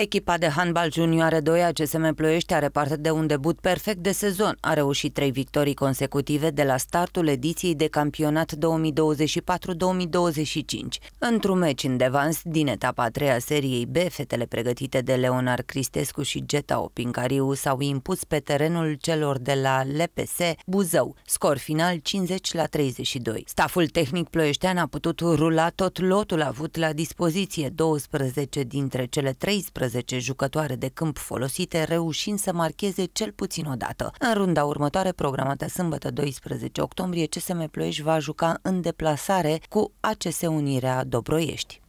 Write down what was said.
Echipa de handbal junioare 2 a CSM Ploiești are parte de un debut perfect de sezon. A reușit trei victorii consecutive de la startul ediției de campionat 2024-2025. Într-un meci în devans din etapa a treia seriei B, fetele pregătite de Leonard Cristescu și Geta Opincariu s-au impus pe terenul celor de la LPS Buzău, scor final 50 la 32. Staful tehnic ploieștean a putut rula tot lotul avut la dispoziție, 12 dintre cele 13 11 jucătoare de câmp folosite, reușind să marcheze cel puțin o dată. În runda următoare, programată sâmbătă 12 octombrie, CSM Ploiești va juca în deplasare cu ACS Unirea Dobroiești.